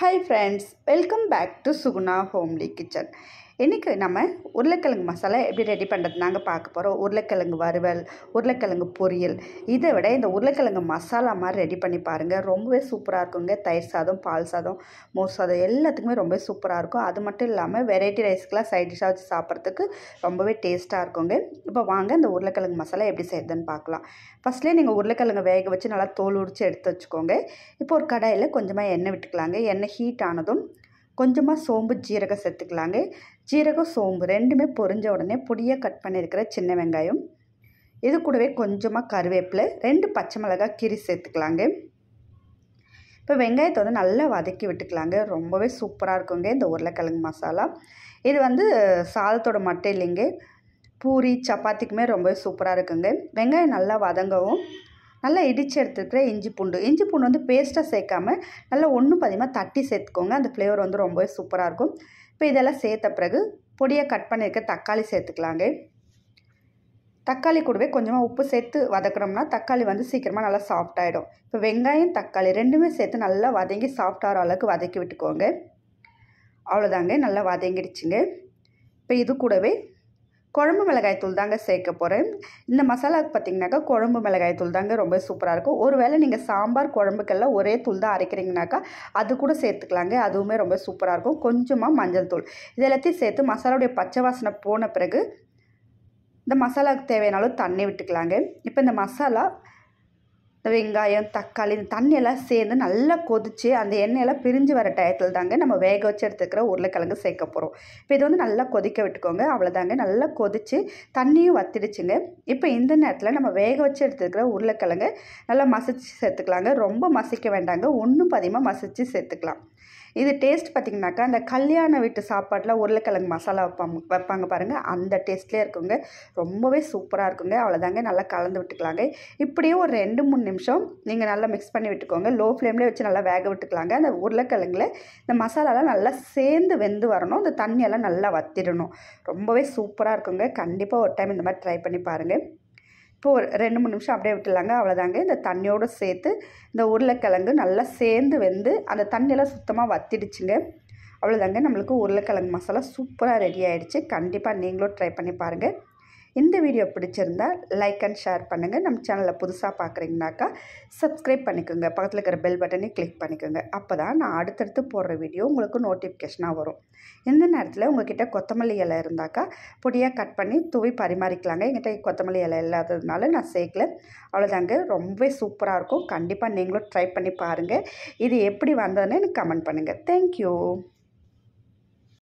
Hi friends, welcome back to Suguna Homely Kitchen. இன்றைக்கி நம்ம உருளைக்கிழங்கு மசாலா எப்படி ரெடி பண்ணுறது நாங்கள் பார்க்க போகிறோம் உருளைக்கிழங்கு வறுவல் உருளைக்கிழங்கு பொரியல் இதை விட இந்த உருளைக்கிழங்கு மசாலா மாதிரி ரெடி பண்ணி பாருங்கள் ரொம்பவே சூப்பராக இருக்குங்க தயிர் சாதம் பால் சாதம் மோர் சாதம் எல்லாத்துக்குமே ரொம்ப சூப்பராக இருக்கும் அது மட்டும் இல்லாமல் வெரைட்டி ரைஸ்க்கெலாம் சைட் டிஷ்ஷாக வச்சு சாப்பிட்றதுக்கு ரொம்பவே டேஸ்ட்டாக இருக்குங்க இப்போ வாங்க இந்த உருளைக்கிழங்கு மசாலா எப்படி செய்யுதுன்னு பார்க்கலாம் ஃபஸ்ட்லேயே நீங்கள் உருளைக்கிழங்கு வேக வச்சு நல்லா தோல் உரித்து எடுத்து வச்சுக்கோங்க இப்போ ஒரு கடாயில் கொஞ்சமாக எண்ணெய் விட்டுக்கலாங்க எண்ணெய் ஹீட் ஆனதும் கொஞ்சமாக சோம்பு ஜீரகம் சேர்த்துக்கலாங்க ஜீரகம் சோம்பு ரெண்டுமே பொரிஞ்ச உடனே பொடியாக கட் பண்ணியிருக்கிற சின்ன வெங்காயம் இது கூடவே கொஞ்சமாக கருவேப்பிலை ரெண்டு பச்சை மிளகாய் கீரி சேர்த்துக்கலாங்க இப்போ வெங்காயத்தை வந்து நல்லா வதக்கி விட்டுக்கலாங்க ரொம்பவே சூப்பராக இருக்குங்க இந்த உருளைக்கிழங்கு மசாலா இது வந்து சாதத்தோட மட்டும் இல்லைங்க பூரி சப்பாத்திக்குமே ரொம்பவே சூப்பராக இருக்குங்க வெங்காயம் நல்லா வதங்கவும் நல்லா இடித்து எடுத்துருக்கிற இஞ்சி பூண்டு இஞ்சி பூண்டு வந்து பேஸ்ட்டாக சேர்க்காம நல்லா ஒன்றும் பதிகமாக தட்டி சேர்த்துக்கோங்க அந்த ஃப்ளேவர் வந்து ரொம்பவே சூப்பராக இருக்கும் இப்போ இதெல்லாம் சேர்த்த பிறகு பொடியை கட் பண்ணியிருக்க தக்காளி சேர்த்துக்கலாங்க தக்காளி கூடவே கொஞ்சமாக உப்பு சேர்த்து வதக்கிறோம்னா தக்காளி வந்து சீக்கிரமாக நல்லா சாஃப்ட் ஆகிடும் இப்போ வெங்காயம் தக்காளி ரெண்டுமே சேர்த்து நல்லா வதங்கி சாஃப்டாகிற அளவுக்கு வதக்கி விட்டுக்கோங்க அவ்வளோதாங்க நல்லா வதங்கிடுச்சுங்க இப்போ இது கூடவே குழம்பு மிளகாய் தூள் தாங்க சேர்க்க போகிறேன் இந்த மசாலாவுக்கு பார்த்திங்கனாக்கா குழம்பு மிளகாய் தூள் தாங்க ரொம்ப சூப்பராக இருக்கும் ஒருவேளை நீங்கள் சாம்பார் குழம்புக்கெல்லாம் ஒரே தூள் தான் அரைக்கிறீங்கனாக்கா அது கூட சேர்த்துக்கலாங்க அதுவுமே ரொம்ப சூப்பராக இருக்கும் கொஞ்சமாக மஞ்சள் தூள் இது எல்லாத்தையும் சேர்த்து மசாலாவுடைய பச்சை வாசனை போன பிறகு இந்த மசாலாவுக்கு தேவையான தண்ணி விட்டுக்கலாங்க இப்போ இந்த மசாலா வெங்காயம் தக்காளி இந்த தண்ணியெல்லாம் சேர்ந்து நல்லா கொதித்து அந்த எண்ணெயெல்லாம் பிரிஞ்சு வர டயத்தில் தாங்க நம்ம வேக வச்சு எடுத்துக்கிற உருளைக்கிழங்கு சேர்க்க போகிறோம் இப்போ இது வந்து நல்லா கொதிக்க விட்டுக்கோங்க அவ்வளோதாங்க நல்லா கொதித்து தண்ணியும் வத்திடுச்சுங்க இப்போ இந்த நேரத்தில் நம்ம வேக வச்சு எடுத்துக்கிற உருளைக்கிழங்கு நல்லா மசிச்சு சேர்த்துக்கலாங்க ரொம்ப மசிக்க வேண்டாங்க ஒன்றும் பதிகமாக மசிச்சு சேர்த்துக்கலாம் இது டேஸ்ட் பார்த்திங்கனாக்கா அந்த கல்யாண வீட்டு சாப்பாட்டில் உருளைக்கிழங்கு மசாலா வைப்பாங்க வைப்பாங்க பாருங்கள் அந்த டேஸ்ட்லேயே இருக்குங்க ரொம்பவே சூப்பராக இருக்குங்க அவ்வளோதாங்க நல்லா கலந்து விட்டுக்கலாங்க இப்படியே ஒரு ரெண்டு மூணு நிமிஷம் நீங்கள் நல்லா மிக்ஸ் பண்ணி விட்டுக்கோங்க லோ ஃப்ளேம்லேயே வச்சு நல்லா வேக விட்டுக்கலாங்க அந்த உருளைக்கிழங்குல இந்த மசாலாலாம் நல்லா சேர்ந்து வெந்து வரணும் அந்த தண்ணியெல்லாம் நல்லா வத்திடணும் ரொம்பவே சூப்பராக இருக்குங்க கண்டிப்பாக ஒரு டைம் இந்த மாதிரி ட்ரை பண்ணி பாருங்கள் இப்போ ஒரு ரெண்டு மூணு நிமிஷம் அப்படியே விட்டுலாங்க அவ்வளோதாங்க இந்த தண்ணியோடு சேர்த்து இந்த உருளைக்கிழங்கு நல்லா சேர்ந்து வெந்து அந்த தண்ணியெல்லாம் சுத்தமாக வத்திடுச்சுங்க அவ்வளோதாங்க நம்மளுக்கு உருளைக்கிழங்கு மசாலா சூப்பராக ரெடி ஆகிடுச்சு கண்டிப்பாக நீங்களும் ட்ரை பண்ணி பாருங்கள் இந்த வீடியோ பிடிச்சிருந்தா லைக் அண்ட் ஷேர் பண்ணுங்கள் நம்ம சேனலை புதுசாக பார்க்குறீங்கனாக்கா சப்ஸ்கிரைப் பண்ணிக்கோங்க பக்கத்தில் இருக்கிற பெல் பட்டனே கிளிக் பண்ணிக்கோங்க அப்போ தான் நான் அடுத்தடுத்து போடுற வீடியோ உங்களுக்கு நோட்டிஃபிகேஷனாக வரும் இந்த நேரத்தில் உங்ககிட்ட கொத்தமல்லி இலை இருந்தாக்கா பொடியாக கட் பண்ணி தூவி பரிமாறிக்கலாங்க எங்கிட்ட கொத்தமல்லி இலை இல்லாததுனால நான் சேர்க்கல அவ்வளோதாங்க ரொம்பவே சூப்பராக இருக்கும் கண்டிப்பாக நீங்களும் ட்ரை பண்ணி பாருங்கள் இது எப்படி வந்ததுன்னு எனக்கு கமெண்ட் பண்ணுங்கள் தேங்க்யூ